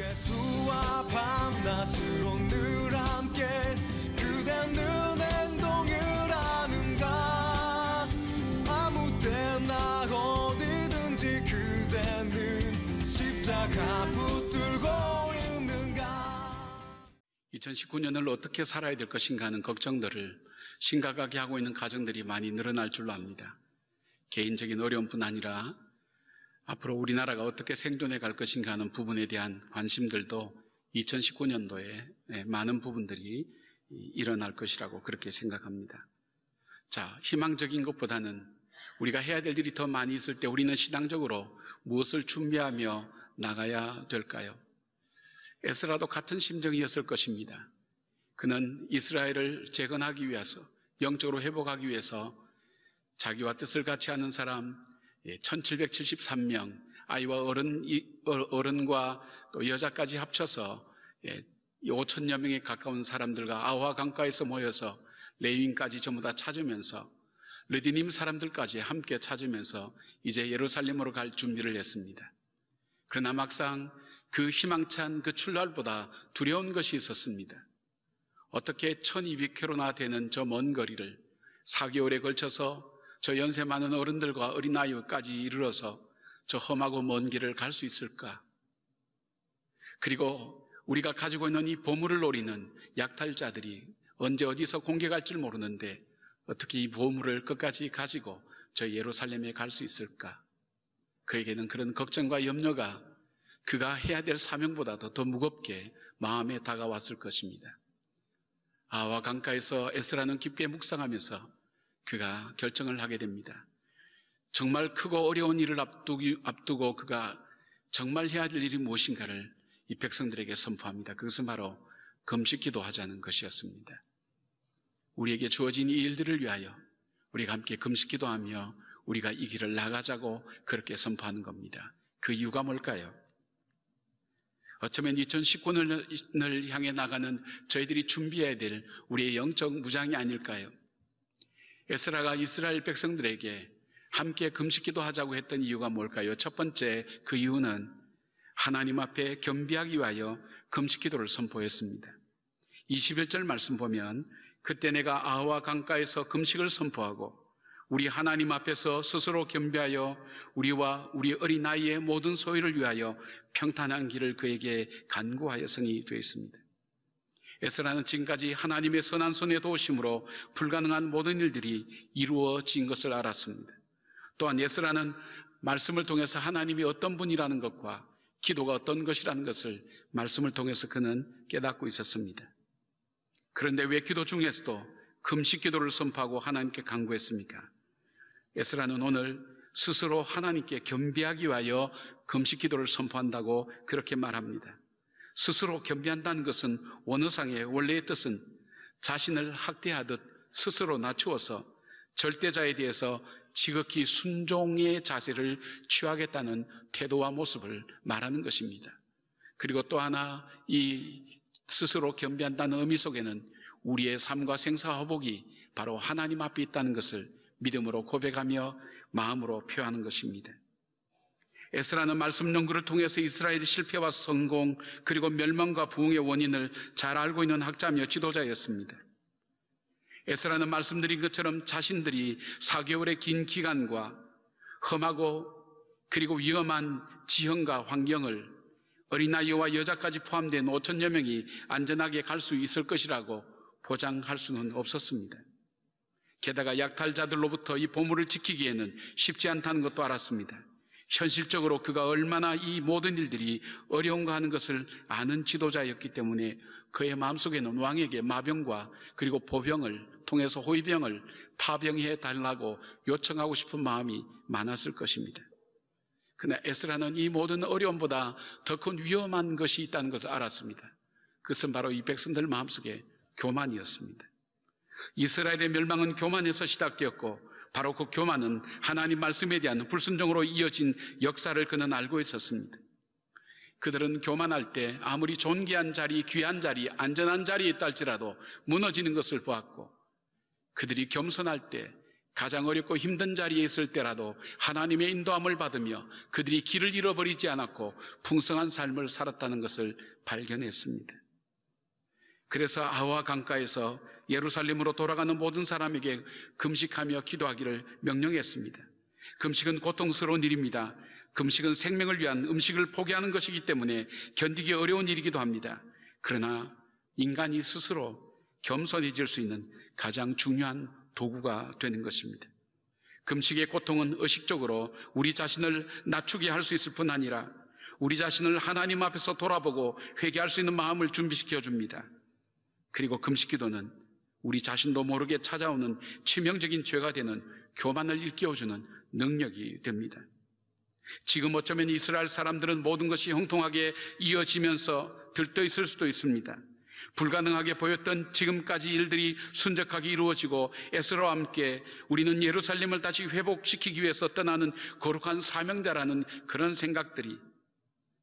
예수와 밤낮으로 늘 함께 그대는 행동을 하는가 아무 때나 어디든지 그대는 십자가 붙들고 있는가 2019년을 어떻게 살아야 될 것인가 하는 걱정들을 심각하게 하고 있는 가정들이 많이 늘어날 줄로 압니다. 개인적인 어려움뿐 아니라 앞으로 우리나라가 어떻게 생존해 갈 것인가 하는 부분에 대한 관심들도 2019년도에 예, 많은 부분들이 일어날 것이라고 그렇게 생각합니다. 자, 희망적인 것보다는 우리가 해야 될 일이 더 많이 있을 때 우리는 신앙적으로 무엇을 준비하며 나가야 될까요? 에스라도 같은 심정이었을 것입니다. 그는 이스라엘을 재건하기 위해서, 영적으로 회복하기 위해서 자기와 뜻을 같이 하는 사람, 1773명 예, 아이와 어른 어, 어른과 또 여자까지 합쳐서 5천여 예, 명에 가까운 사람들과 아우하 강가에서 모여서 레인까지 전부 다 찾으면서 르디님 사람들까지 함께 찾으면서 이제 예루살렘으로 갈 준비를 했습니다. 그러나 막상 그 희망찬 그 출발보다 두려운 것이 있었습니다. 어떻게 1200km나 되는 저 먼 거리를 4개월에 걸쳐서 저 연세 많은 어른들과 어린아이까지 이르러서 저 험하고 먼 길을 갈 수 있을까? 그리고 우리가 가지고 있는 이 보물을 노리는 약탈자들이 언제 어디서 공격할줄 모르는데 어떻게 이 보물을 끝까지 가지고 저 예루살렘에 갈 수 있을까? 그에게는 그런 걱정과 염려가 그가 해야 될 사명보다도 더 무겁게 마음에 다가왔을 것입니다. 아와 강가에서 에스라는 깊게 묵상하면서 그가 결정을 하게 됩니다. 정말 크고 어려운 일을 앞두고 그가 정말 해야 될 일이 무엇인가를 이 백성들에게 선포합니다. 그것은 바로 금식기도 하자는 것이었습니다. 우리에게 주어진 이 일들을 위하여 우리가 함께 금식기도 하며 우리가 이 길을 나가자고 그렇게 선포하는 겁니다. 그 이유가 뭘까요? 어쩌면 2019년을 향해 나가는 저희들이 준비해야 될 우리의 영적 무장이 아닐까요? 에스라가 이스라엘 백성들에게 함께 금식기도 하자고 했던 이유가 뭘까요? 첫 번째 그 이유는 하나님 앞에 겸비하기 위하여 금식기도를 선포했습니다. 21절 말씀 보면 그때 내가 아와 강가에서 금식을 선포하고 우리 하나님 앞에서 스스로 겸비하여 우리와 우리 어린 아이의 모든 소유를 위하여 평탄한 길을 그에게 간구하였으니 되어 있습니다. 에스라는 지금까지 하나님의 선한 손의 도우심으로 불가능한 모든 일들이 이루어진 것을 알았습니다. 또한 에스라는 말씀을 통해서 하나님이 어떤 분이라는 것과 기도가 어떤 것이라는 것을 말씀을 통해서 그는 깨닫고 있었습니다. 그런데 왜 기도 중에서도 금식 기도를 선포하고 하나님께 강구했습니까? 에스라는 오늘 스스로 하나님께 겸비하기 위하여 금식 기도를 선포한다고 그렇게 말합니다. 스스로 겸비한다는 것은 원어상의 원래의 뜻은 자신을 학대하듯 스스로 낮추어서 절대자에 대해서 지극히 순종의 자세를 취하겠다는 태도와 모습을 말하는 것입니다. 그리고 또 하나 이 스스로 겸비한다는 의미 속에는 우리의 삶과 생사 허복이 바로 하나님 앞에 있다는 것을 믿음으로 고백하며 마음으로 표하는 것입니다. 에스라는 말씀 연구를 통해서 이스라엘의 실패와 성공 그리고 멸망과 부흥의 원인을 잘 알고 있는 학자며 지도자였습니다. 에스라는 말씀드린 것처럼 자신들이 4개월의 긴 기간과 험하고 그리고 위험한 지형과 환경을 어린아이와 여자까지 포함된 5천여 명이 안전하게 갈 수 있을 것이라고 보장할 수는 없었습니다. 게다가 약탈자들로부터 이 보물을 지키기에는 쉽지 않다는 것도 알았습니다. 현실적으로 그가 얼마나 이 모든 일들이 어려운가 하는 것을 아는 지도자였기 때문에 그의 마음속에는 왕에게 마병과 그리고 보병을 통해서 호위병을 파병해 달라고 요청하고 싶은 마음이 많았을 것입니다. 그러나 에스라는 이 모든 어려움보다 더 큰 위험한 것이 있다는 것을 알았습니다. 그것은 바로 이 백성들 마음속에 교만이었습니다. 이스라엘의 멸망은 교만에서 시작되었고 바로 그 교만은 하나님 말씀에 대한 불순종으로 이어진 역사를 그는 알고 있었습니다. 그들은 교만할 때 아무리 존귀한 자리, 귀한 자리, 안전한 자리에 있다 할지라도 무너지는 것을 보았고 그들이 겸손할 때 가장 어렵고 힘든 자리에 있을 때라도 하나님의 인도함을 받으며 그들이 길을 잃어버리지 않았고 풍성한 삶을 살았다는 것을 발견했습니다. 그래서 아와 강가에서 예루살렘으로 돌아가는 모든 사람에게 금식하며 기도하기를 명령했습니다. 금식은 고통스러운 일입니다. 금식은 생명을 위한 음식을 포기하는 것이기 때문에 견디기 어려운 일이기도 합니다. 그러나 인간이 스스로 겸손해질 수 있는 가장 중요한 도구가 되는 것입니다. 금식의 고통은 의식적으로 우리 자신을 낮추게 할 수 있을 뿐 아니라 우리 자신을 하나님 앞에서 돌아보고 회개할 수 있는 마음을 준비시켜 줍니다. 그리고 금식기도는 우리 자신도 모르게 찾아오는 치명적인 죄가 되는 교만을 일깨워주는 능력이 됩니다. 지금 어쩌면 이스라엘 사람들은 모든 것이 형통하게 이어지면서 들떠 있을 수도 있습니다. 불가능하게 보였던 지금까지 일들이 순적하게 이루어지고 에스라와 함께 우리는 예루살렘을 다시 회복시키기 위해서 떠나는 거룩한 사명자라는 그런 생각들이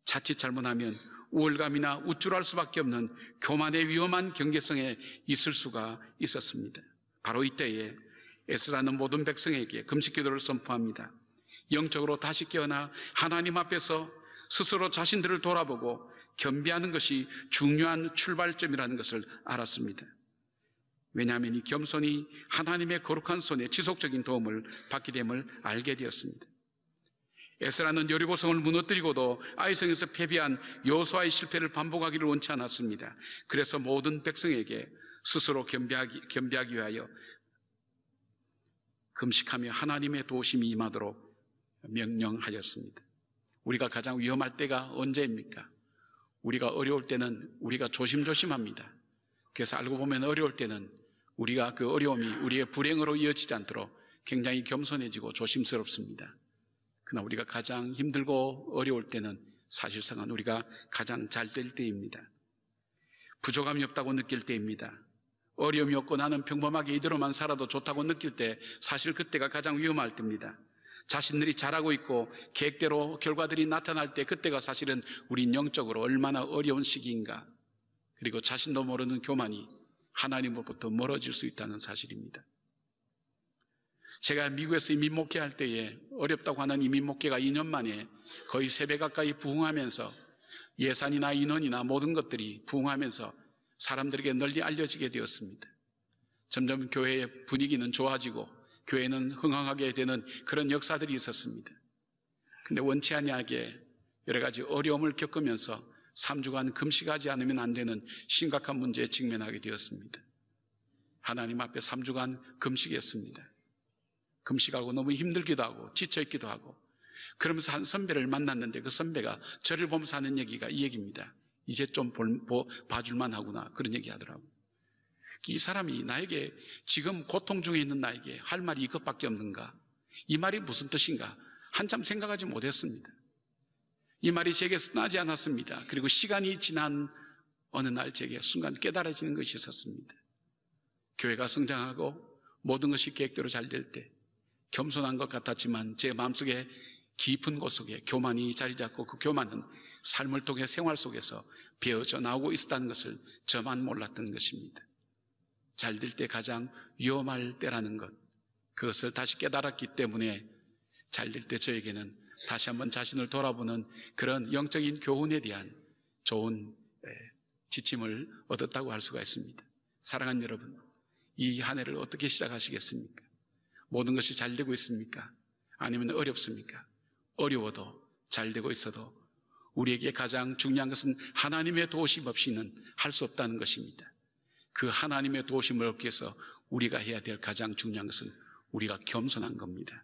자칫 잘못하면 우월감이나 우쭐할 수밖에 없는 교만의 위험한 경계성에 있을 수가 있었습니다. 바로 이때에 에스라는 모든 백성에게 금식 기도를 선포합니다. 영적으로 다시 깨어나 하나님 앞에서 스스로 자신들을 돌아보고 겸비하는 것이 중요한 출발점이라는 것을 알았습니다. 왜냐하면 이 겸손이 하나님의 거룩한 손에 지속적인 도움을 받게 됨을 알게 되었습니다. 에스라는 여리고성을 무너뜨리고도 아이성에서 패배한 요소와의 실패를 반복하기를 원치 않았습니다. 그래서 모든 백성에게 스스로 겸비하기, 겸비하기 위하여 금식하며 하나님의 도심이 임하도록 명령하였습니다. 우리가 가장 위험할 때가 언제입니까? 우리가 어려울 때는 우리가 조심조심합니다. 그래서 알고 보면 어려울 때는 우리가 그 어려움이 우리의 불행으로 이어지지 않도록 굉장히 겸손해지고 조심스럽습니다. 그러나 우리가 가장 힘들고 어려울 때는 사실상은 우리가 가장 잘 될 때입니다. 부족함이 없다고 느낄 때입니다. 어려움이 없고 나는 평범하게 이대로만 살아도 좋다고 느낄 때 사실 그때가 가장 위험할 때입니다. 자신들이 잘하고 있고 계획대로 결과들이 나타날 때 그때가 사실은 우리 영적으로 얼마나 어려운 시기인가 그리고 자신도 모르는 교만이 하나님으로부터 멀어질 수 있다는 사실입니다. 제가 미국에서 이민 목회할 때에 어렵다고 하는 이민 목회가 2년 만에 거의 3배 가까이 부흥하면서 예산이나 인원이나 모든 것들이 부흥하면서 사람들에게 널리 알려지게 되었습니다. 점점 교회의 분위기는 좋아지고 교회는 흥황하게 되는 그런 역사들이 있었습니다. 근데 원치 않냐하게 여러 가지 어려움을 겪으면서 3주간 금식하지 않으면 안 되는 심각한 문제에 직면하게 되었습니다. 하나님 앞에 3주간 금식했습니다. 금식하고 너무 힘들기도 하고 지쳐있기도 하고 그러면서 한 선배를 만났는데 그 선배가 저를 보면서 하는 얘기가 이 얘기입니다. 이제 좀 볼, 보, 봐줄만 하구나. 그런 얘기 하더라고. 이 사람이 나에게 지금 고통 중에 있는 나에게 할 말이 이것밖에 없는가? 이 말이 무슨 뜻인가? 한참 생각하지 못했습니다. 이 말이 제게서 나지 않았습니다. 그리고 시간이 지난 어느 날 제게 순간 깨달아지는 것이 있었습니다. 교회가 성장하고 모든 것이 계획대로 잘 될 때, 겸손한 것 같았지만 제 마음속에 깊은 곳 속에 교만이 자리 잡고 그 교만은 삶을 통해 생활 속에서 배어져 나오고 있었다는 것을 저만 몰랐던 것입니다. 잘 될 때 가장 위험할 때라는 것, 그것을 다시 깨달았기 때문에 잘 될 때 저에게는 다시 한번 자신을 돌아보는 그런 영적인 교훈에 대한 좋은 지침을 얻었다고 할 수가 있습니다. 사랑하는 여러분, 이 한 해를 어떻게 시작하시겠습니까? 모든 것이 잘 되고 있습니까? 아니면 어렵습니까? 어려워도 잘 되고 있어도 우리에게 가장 중요한 것은 하나님의 도우심 없이는 할 수 없다는 것입니다. 그 하나님의 도우심을 얻기 위해서 우리가 해야 될 가장 중요한 것은 우리가 겸손한 겁니다.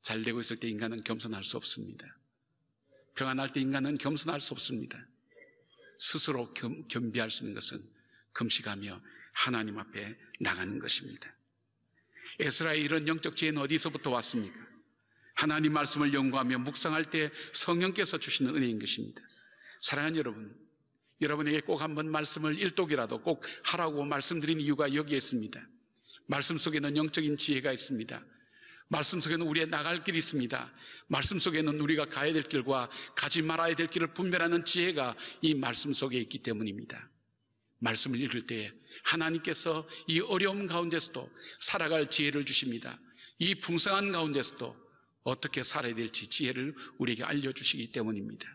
잘 되고 있을 때 인간은 겸손할 수 없습니다. 평안할 때 인간은 겸손할 수 없습니다. 스스로 겸, 겸비할 수 있는 것은 금식하며 하나님 앞에 나가는 것입니다. 에스라의 이런 영적 지혜는 어디서부터 왔습니까? 하나님 말씀을 연구하며 묵상할 때 성령께서 주시는 은혜인 것입니다. 사랑하는 여러분, 여러분에게 꼭 한번 말씀을 일독이라도 꼭 하라고 말씀드린 이유가 여기에 있습니다. 말씀 속에는 영적인 지혜가 있습니다. 말씀 속에는 우리의 나갈 길이 있습니다. 말씀 속에는 우리가 가야 될 길과 가지 말아야 될 길을 분별하는 지혜가 이 말씀 속에 있기 때문입니다. 말씀을 읽을 때에 하나님께서 이 어려움 가운데서도 살아갈 지혜를 주십니다. 이 풍성한 가운데서도 어떻게 살아야 될지 지혜를 우리에게 알려주시기 때문입니다.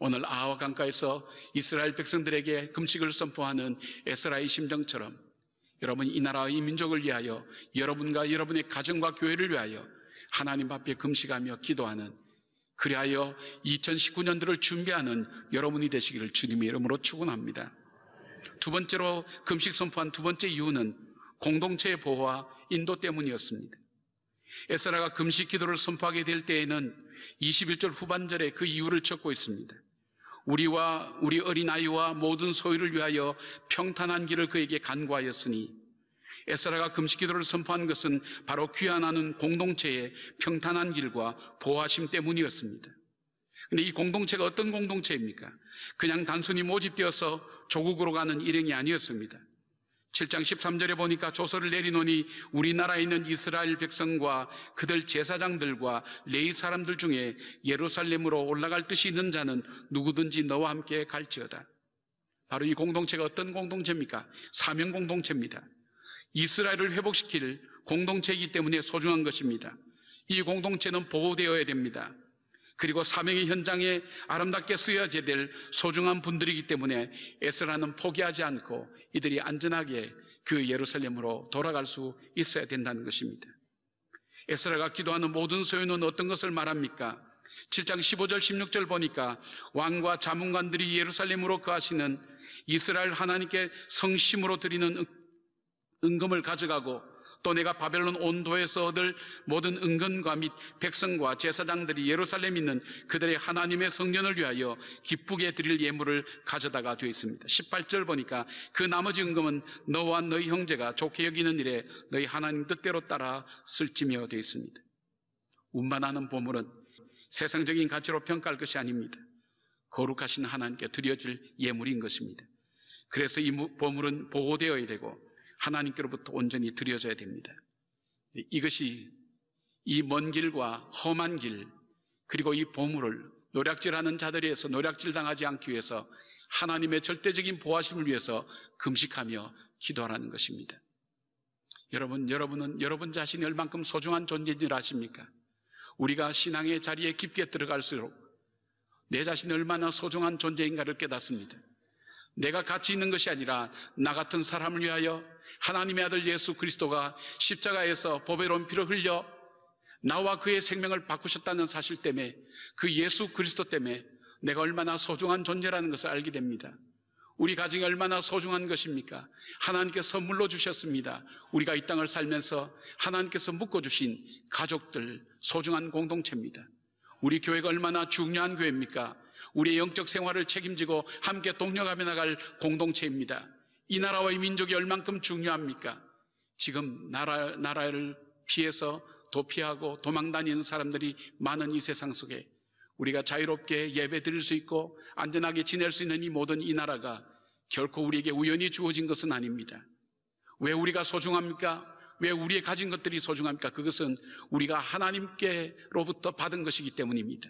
오늘 아와 강가에서 이스라엘 백성들에게 금식을 선포하는 에스라의 심정처럼 여러분 이 나라의 민족을 위하여 여러분과 여러분의 가정과 교회를 위하여 하나님 앞에 금식하며 기도하는 그리하여 2 0 1 9년들을 준비하는 여러분이 되시기를 주님의 이름으로 축원합니다. 두 번째로 금식 선포한 두 번째 이유는 공동체의 보호와 인도 때문이었습니다. 에스라가 금식 기도를 선포하게 될 때에는 21절 후반절에 그 이유를 적고 있습니다. 우리와 우리 어린아이와 모든 소유를 위하여 평탄한 길을 그에게 간구하였으니 에스라가 금식 기도를 선포한 것은 바로 귀환하는 공동체의 평탄한 길과 보호하심 때문이었습니다. 근데 이 공동체가 어떤 공동체입니까? 그냥 단순히 모집되어서 조국으로 가는 일행이 아니었습니다. 7장 13절에 보니까 조서를 내리노니 우리나라에 있는 이스라엘 백성과 그들 제사장들과 레이 사람들 중에 예루살렘으로 올라갈 뜻이 있는 자는 누구든지 너와 함께 갈지어다. 바로 이 공동체가 어떤 공동체입니까? 사명 공동체입니다. 이스라엘을 회복시킬 공동체이기 때문에 소중한 것입니다. 이 공동체는 보호되어야 됩니다. 그리고 사명의 현장에 아름답게 쓰여져야 될 소중한 분들이기 때문에 에스라는 포기하지 않고 이들이 안전하게 그 예루살렘으로 돌아갈 수 있어야 된다는 것입니다. 에스라가 기도하는 모든 소유는 어떤 것을 말합니까? 7장 15절 16절 보니까 왕과 자문관들이 예루살렘으로 거하시는 이스라엘 하나님께 성심으로 드리는 은금을 가져가고 또 내가 바벨론 온도에서 얻을 모든 은근과 및 백성과 제사장들이 예루살렘 있는 그들의 하나님의 성전을 위하여 기쁘게 드릴 예물을 가져다가 되어 있습니다. 18절 보니까 그 나머지 은금은 너와 너희 형제가 좋게 여기는 일에 너희 하나님 뜻대로 따라 쓸지며 되어 있습니다. 운반하는 보물은 세상적인 가치로 평가할 것이 아닙니다. 거룩하신 하나님께 드려질 예물인 것입니다. 그래서 이 보물은 보호되어야 되고 하나님께로부터 온전히 드려져야 됩니다. 네, 이것이 이 먼 길과 험한 길, 그리고 이 보물을 노략질하는 자들에서 노략질 당하지 않기 위해서 하나님의 절대적인 보호하심을 위해서 금식하며 기도하라는 것입니다. 여러분, 여러분은 여러분 자신이 얼만큼 소중한 존재인 줄 아십니까? 우리가 신앙의 자리에 깊게 들어갈수록 내 자신이 얼마나 소중한 존재인가를 깨닫습니다. 내가 가치 있는 것이 아니라 나 같은 사람을 위하여 하나님의 아들 예수 그리스도가 십자가에서 보배로운 피를 흘려 나와 그의 생명을 바꾸셨다는 사실 때문에 그 예수 그리스도 때문에 내가 얼마나 소중한 존재라는 것을 알게 됩니다. 우리 가정이 얼마나 소중한 것입니까? 하나님께 선물로 주셨습니다. 우리가 이 땅을 살면서 하나님께서 묶어주신 가족들, 소중한 공동체입니다. 우리 교회가 얼마나 중요한 교회입니까? 우리의 영적 생활을 책임지고 함께 동력하며 나갈 공동체입니다. 이 나라와 이 민족이 얼만큼 중요합니까? 지금 나라, 나라를 피해서 도피하고 도망다니는 사람들이 많은 이 세상 속에 우리가 자유롭게 예배 드릴 수 있고 안전하게 지낼 수 있는 이 모든 이 나라가 결코 우리에게 우연히 주어진 것은 아닙니다. 왜 우리가 소중합니까? 왜 우리의 가진 것들이 소중합니까? 그것은 우리가 하나님께로부터 받은 것이기 때문입니다.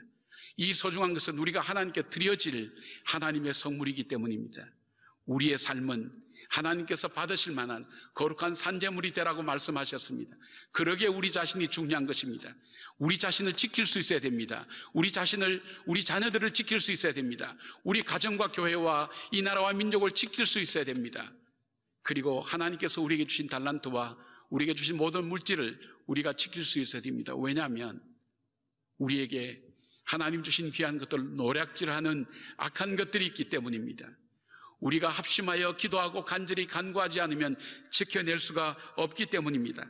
이 소중한 것은 우리가 하나님께 드려질 하나님의 성물이기 때문입니다. 우리의 삶은 하나님께서 받으실 만한 거룩한 산재물이 되라고 말씀하셨습니다. 그러게 우리 자신이 중요한 것입니다. 우리 자신을 지킬 수 있어야 됩니다. 우리 자신을, 우리 자녀들을 지킬 수 있어야 됩니다. 우리 가정과 교회와 이 나라와 민족을 지킬 수 있어야 됩니다. 그리고 하나님께서 우리에게 주신 달란트와 우리에게 주신 모든 물질을 우리가 지킬 수 있어야 됩니다. 왜냐하면 우리에게 하나님 주신 귀한 것들 노략질하는 악한 것들이 있기 때문입니다. 우리가 합심하여 기도하고 간절히 간구하지 않으면 지켜낼 수가 없기 때문입니다.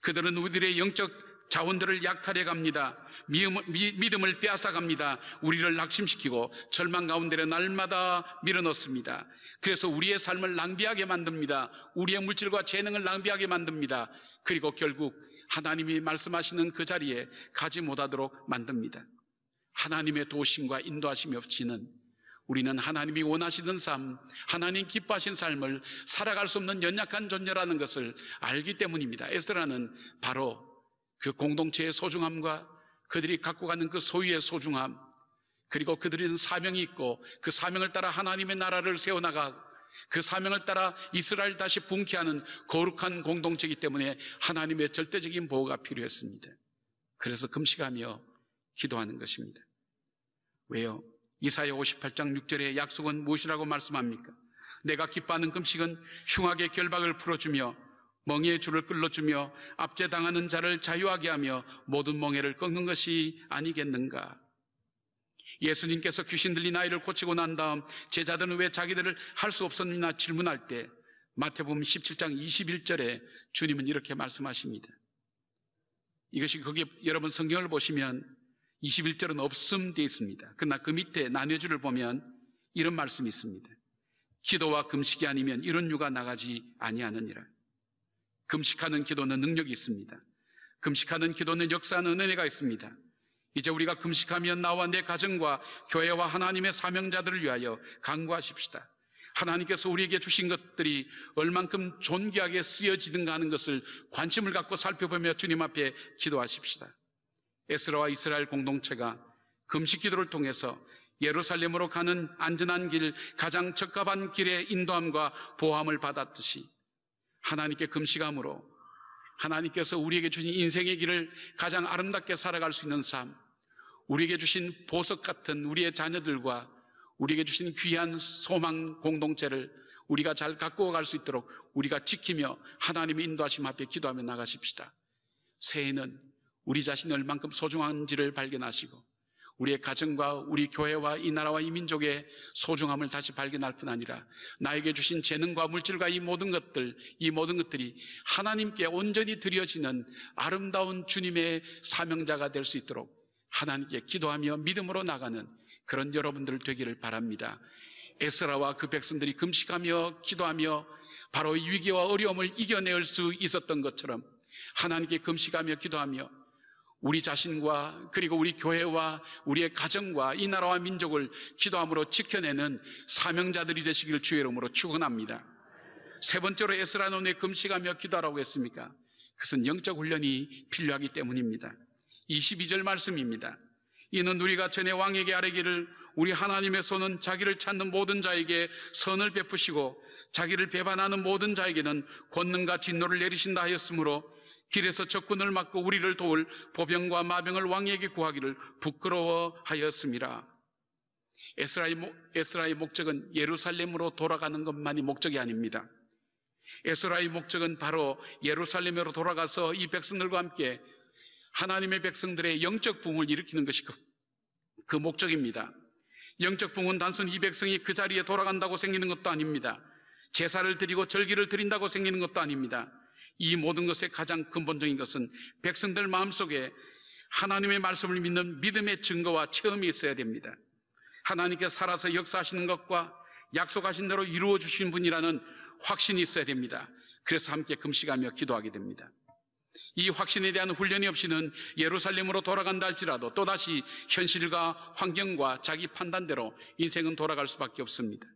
그들은 우리들의 영적 자원들을 약탈해 갑니다. 믿음을 빼앗아 갑니다. 우리를 낙심시키고 절망 가운데로 날마다 밀어넣습니다. 그래서 우리의 삶을 낭비하게 만듭니다. 우리의 물질과 재능을 낭비하게 만듭니다. 그리고 결국 하나님이 말씀하시는 그 자리에 가지 못하도록 만듭니다. 하나님의 도심과 인도하심이 없이는 우리는 하나님이 원하시는 삶, 하나님 기뻐하신 삶을 살아갈 수 없는 연약한 존재라는 것을 알기 때문입니다. 에스라는 바로 그 공동체의 소중함과 그들이 갖고 가는 그 소유의 소중함, 그리고 그들은 사명이 있고 그 사명을 따라 하나님의 나라를 세워나가 그 사명을 따라 이스라엘 다시 분케하는 거룩한 공동체이기 때문에 하나님의 절대적인 보호가 필요했습니다. 그래서 금식하며 기도하는 것입니다. 왜요? 이사야 58장 6절의 약속은 무엇이라고 말씀합니까? 내가 기뻐하는 금식은 흉악의 결박을 풀어주며 멍에의 줄을 끌어주며 압제당하는 자를 자유하게 하며 모든 멍에를 꺾는 것이 아니겠는가? 예수님께서 귀신 들린 아이를 고치고 난 다음 제자들은 왜 자기들을 할 수 없었나 질문할 때 마태복음 17장 21절에 주님은 이렇게 말씀하십니다. 이것이 거기 여러분 성경을 보시면 21절은 없음 되어 있습니다. 그러나 그 밑에 나뉘어주를 보면 이런 말씀이 있습니다. 기도와 금식이 아니면 이런 유가 나가지 아니하느니라. 금식하는 기도는 능력이 있습니다. 금식하는 기도는 역사하는 은혜가 있습니다. 이제 우리가 금식하면 나와 내 가정과 교회와 하나님의 사명자들을 위하여 간구하십시다. 하나님께서 우리에게 주신 것들이 얼만큼 존귀하게 쓰여지든가 하는 것을 관심을 갖고 살펴보며 주님 앞에 기도하십시다. 에스라와 이스라엘 공동체가 금식 기도를 통해서 예루살렘으로 가는 안전한 길, 가장 적합한 길의 인도함과 보함을 받았듯이 하나님께 금식함으로 하나님께서 우리에게 주신 인생의 길을 가장 아름답게 살아갈 수 있는 삶, 우리에게 주신 보석 같은 우리의 자녀들과 우리에게 주신 귀한 소망 공동체를 우리가 잘 갖고 갈 수 있도록 우리가 지키며 하나님의 인도하심 앞에 기도하며 나가십시다. 새해는 우리 자신이 얼만큼 소중한지를 발견하시고 우리의 가정과 우리 교회와 이 나라와 이 민족의 소중함을 다시 발견할 뿐 아니라 나에게 주신 재능과 물질과 이 모든 것들, 이 모든 것들이 하나님께 온전히 드려지는 아름다운 주님의 사명자가 될 수 있도록 하나님께 기도하며 믿음으로 나가는 그런 여러분들 되기를 바랍니다. 에스라와 그 백성들이 금식하며 기도하며 바로 위기와 어려움을 이겨낼 수 있었던 것처럼 하나님께 금식하며 기도하며 우리 자신과 그리고 우리 교회와 우리의 가정과 이 나라와 민족을 기도함으로 지켜내는 사명자들이 되시길 주의 이름으로 축원합니다. 세 번째로 에스라는 왜 금식하며 기도하라고 했습니까? 그것은 영적 훈련이 필요하기 때문입니다. 22절 말씀입니다. 이는 우리가 전에 왕에게 아뢰기를 우리 하나님의 손은 자기를 찾는 모든 자에게 선을 베푸시고 자기를 배반하는 모든 자에게는 권능과 진노를 내리신다 하였으므로 길에서 적군을 막고 우리를 도울 보병과 마병을 왕에게 구하기를 부끄러워하였습니다. 에스라의, 에스라의 목적은 예루살렘으로 돌아가는 것만이 목적이 아닙니다. 에스라의 목적은 바로 예루살렘으로 돌아가서 이 백성들과 함께 하나님의 백성들의 영적 붕을 일으키는 것이 그, 그 목적입니다. 영적 붕은 단순히 이 백성이 그 자리에 돌아간다고 생기는 것도 아닙니다. 제사를 드리고 절기를 드린다고 생기는 것도 아닙니다. 이 모든 것의 가장 근본적인 것은 백성들 마음속에 하나님의 말씀을 믿는 믿음의 증거와 체험이 있어야 됩니다. 하나님께 살아서 역사하시는 것과 약속하신 대로 이루어 주신 분이라는 확신이 있어야 됩니다. 그래서 함께 금식하며 기도하게 됩니다. 이 확신에 대한 훈련이 없이는 예루살렘으로 돌아간다 할지라도 또다시 현실과 환경과 자기 판단대로 인생은 돌아갈 수밖에 없습니다.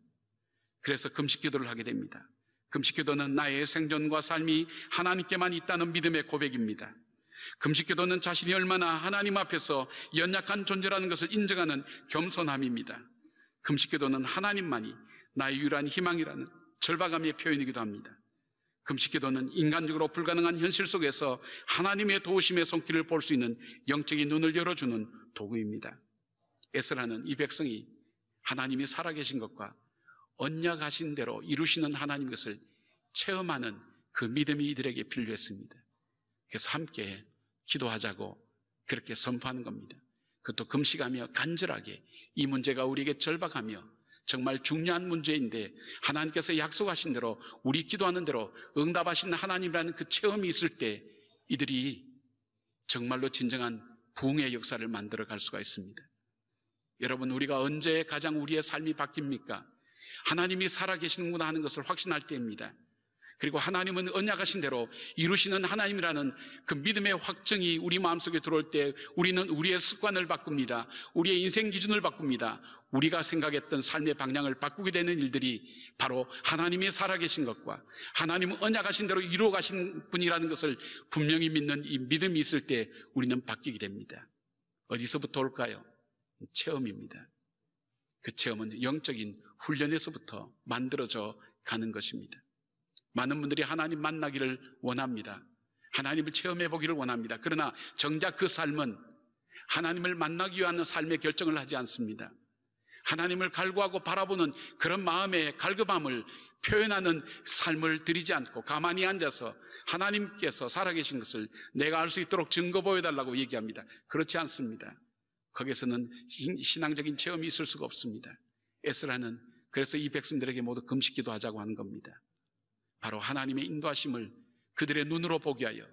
그래서 금식 기도를 하게 됩니다. 금식기도는 나의 생존과 삶이 하나님께만 있다는 믿음의 고백입니다. 금식기도는 자신이 얼마나 하나님 앞에서 연약한 존재라는 것을 인정하는 겸손함입니다. 금식기도는 하나님만이 나의 유일한 희망이라는 절박함의 표현이기도 합니다. 금식기도는 인간적으로 불가능한 현실 속에서 하나님의 도우심의 손길을 볼 수 있는 영적인 눈을 열어주는 도구입니다. 에스라는 이 백성이 하나님이 살아계신 것과 언약하신 대로 이루시는 하나님 것을 체험하는 그 믿음이 이들에게 필요했습니다. 그래서 함께 기도하자고 그렇게 선포하는 겁니다. 그것도 금식하며 간절하게 이 문제가 우리에게 절박하며 정말 중요한 문제인데 하나님께서 약속하신 대로 우리 기도하는 대로 응답하신 하나님이라는 그 체험이 있을 때 이들이 정말로 진정한 부흥의 역사를 만들어 갈 수가 있습니다. 여러분 우리가 언제 가장 우리의 삶이 바뀝니까? 하나님이 살아계시는구나 하는 것을 확신할 때입니다. 그리고 하나님은 언약하신 대로 이루시는 하나님이라는 그 믿음의 확증이 우리 마음속에 들어올 때 우리는 우리의 습관을 바꿉니다. 우리의 인생 기준을 바꿉니다. 우리가 생각했던 삶의 방향을 바꾸게 되는 일들이 바로 하나님이 살아계신 것과 하나님은 언약하신 대로 이루어 가신 분이라는 것을 분명히 믿는 이 믿음이 있을 때 우리는 바뀌게 됩니다. 어디서부터 올까요? 체험입니다. 그 체험은 영적인 훈련에서부터 만들어져 가는 것입니다. 많은 분들이 하나님 만나기를 원합니다. 하나님을 체험해 보기를 원합니다. 그러나 정작 그 삶은 하나님을 만나기 위한 삶의 결정을 하지 않습니다. 하나님을 갈구하고 바라보는 그런 마음의 갈급함을 표현하는 삶을 들이지 않고 가만히 앉아서 하나님께서 살아계신 것을 내가 알 수 있도록 증거 보여달라고 얘기합니다. 그렇지 않습니다. 거기에서는 신앙적인 체험이 있을 수가 없습니다. 에스라는 그래서 이 백성들에게 모두 금식기도 하자고 하는 겁니다. 바로 하나님의 인도하심을 그들의 눈으로 보게 하여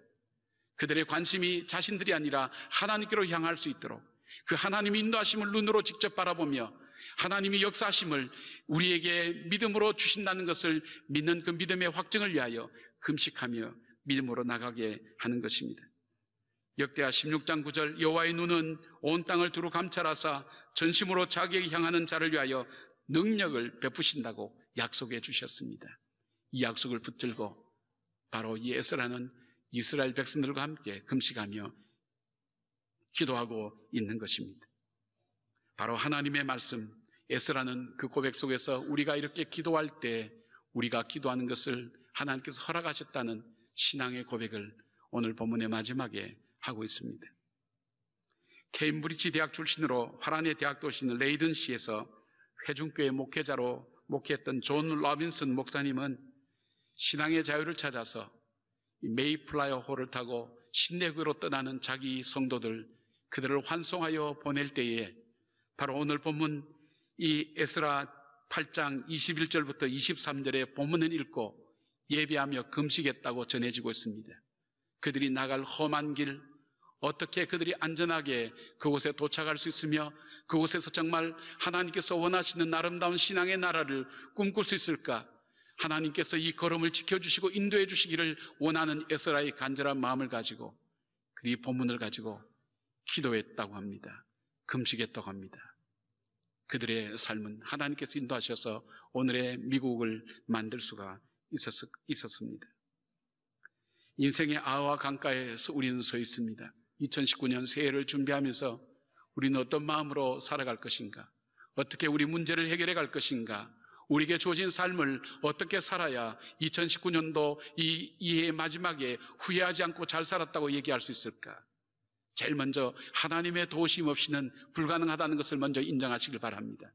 그들의 관심이 자신들이 아니라 하나님께로 향할 수 있도록 그 하나님 인도하심을 눈으로 직접 바라보며 하나님이 역사하심을 우리에게 믿음으로 주신다는 것을 믿는 그 믿음의 확증을 위하여 금식하며 믿음으로 나가게 하는 것입니다. 역대하 16장 9절 여호와의 눈은 온 땅을 두루 감찰하사 전심으로 자기에게 향하는 자를 위하여 능력을 베푸신다고 약속해 주셨습니다. 이 약속을 붙들고 바로 이 에스라는 이스라엘 백성들과 함께 금식하며 기도하고 있는 것입니다. 바로 하나님의 말씀 에스라는 그 고백 속에서 우리가 이렇게 기도할 때 우리가 기도하는 것을 하나님께서 허락하셨다는 신앙의 고백을 오늘 본문의 마지막에 하고 있습니다. 케임브리지 대학 출신으로 화란의 대학 도시인 레이든시에서 회중교회 목회자로 목회했던 존 로빈슨 목사님은 신앙의 자유를 찾아서 메이플라이어 호를 타고 신내교로 떠나는 자기 성도들 그들을 환송하여 보낼 때에 바로 오늘 본문 이 에스라 8장 21절부터 23절의 본문을 읽고 예배하며 금식했다고 전해지고 있습니다. 그들이 나갈 험한 길, 어떻게 그들이 안전하게 그곳에 도착할 수 있으며 그곳에서 정말 하나님께서 원하시는 아름다운 신앙의 나라를 꿈꿀 수 있을까? 하나님께서 이 걸음을 지켜주시고 인도해 주시기를 원하는 에스라의 간절한 마음을 가지고 그리 본문을 가지고 기도했다고 합니다. 금식했다고 합니다. 그들의 삶은 하나님께서 인도하셔서 오늘의 미국을 만들 수가 있었, 있었습니다. 인생의 아와 강가에서 우리는 서 있습니다. 2019년 새해를 준비하면서 우리는 어떤 마음으로 살아갈 것인가? 어떻게 우리 문제를 해결해 갈 것인가? 우리에게 주어진 삶을 어떻게 살아야 2019년도 이, 이해 마지막에 후회하지 않고 잘 살았다고 얘기할 수 있을까? 제일 먼저 하나님의 도심 우 없이는 불가능하다는 것을 먼저 인정하시길 바랍니다.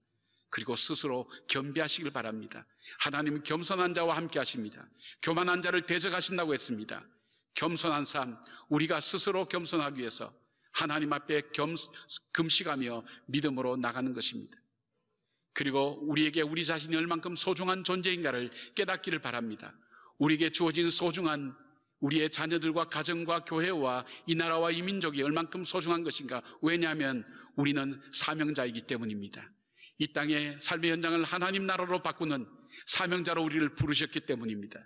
그리고 스스로 겸비하시길 바랍니다. 하나님 은 겸손한 자와 함께 하십니다. 교만한 자를 대적하신다고 했습니다. 겸손한 삶, 우리가 스스로 겸손하기 위해서 하나님 앞에 겸, 금식하며 믿음으로 나가는 것입니다. 그리고 우리에게 우리 자신이 얼만큼 소중한 존재인가를 깨닫기를 바랍니다. 우리에게 주어진 소중한 우리의 자녀들과 가정과 교회와 이 나라와 이 민족이 얼만큼 소중한 것인가. 왜냐하면 우리는 사명자이기 때문입니다. 이 땅의 삶의 현장을 하나님 나라로 바꾸는 사명자로 우리를 부르셨기 때문입니다.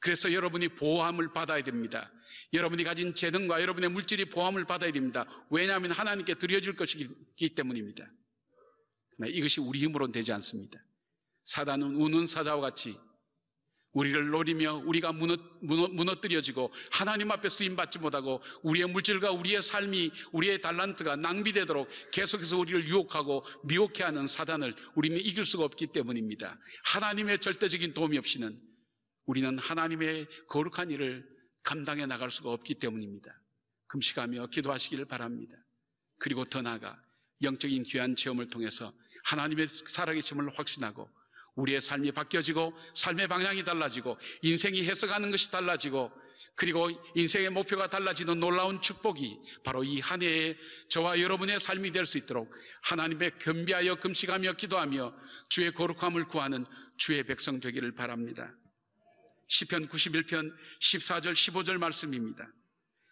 그래서 여러분이 보호함을 받아야 됩니다. 여러분이 가진 재능과 여러분의 물질이 보호함을 받아야 됩니다. 왜냐하면 하나님께 드려질 것이기 때문입니다. 그러나 이것이 우리 힘으로는 되지 않습니다. 사단은 우는 사자와 같이 우리를 노리며 우리가 무너, 무너, 무너뜨려지고 하나님 앞에 쓰임받지 못하고 우리의 물질과 우리의 삶이 우리의 달란트가 낭비되도록 계속해서 우리를 유혹하고 미혹해하는 사단을 우리는 이길 수가 없기 때문입니다. 하나님의 절대적인 도움이 없이는 우리는 하나님의 거룩한 일을 감당해 나갈 수가 없기 때문입니다. 금식하며 기도하시기를 바랍니다. 그리고 더 나아가 영적인 귀한 체험을 통해서 하나님의 살아계심을 확신하고 우리의 삶이 바뀌어지고 삶의 방향이 달라지고 인생이 해석하는 것이 달라지고 그리고 인생의 목표가 달라지는 놀라운 축복이 바로 이 한 해에 저와 여러분의 삶이 될 수 있도록 하나님의 겸비하여 금식하며 기도하며 주의 거룩함을 구하는 주의 백성 되기를 바랍니다. 시편 91편 14절 15절 말씀입니다.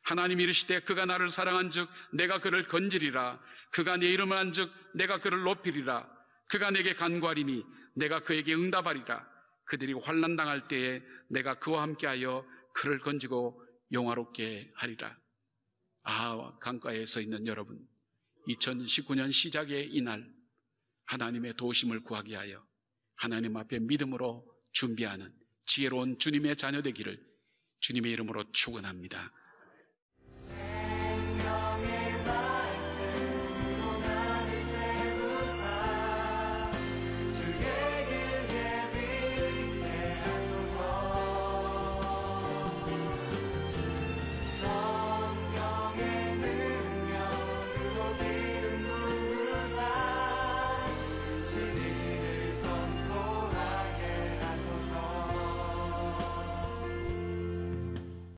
하나님 이르시되 그가 나를 사랑한즉 내가 그를 건지리라 그가 내 이름을 한즉 내가 그를 높이리라 그가 내게 간구하리니 내가 그에게 응답하리라 그들이 환난 당할 때에 내가 그와 함께하여 그를 건지고 용화롭게 하리라. 아, 강가에 서 있는 여러분, 2019년 시작의 이날 하나님의 도심을 구하게 하여 하나님 앞에 믿음으로 준비하는 지혜로운 주님의 자녀 되기를 주님의 이름으로 축원합니다.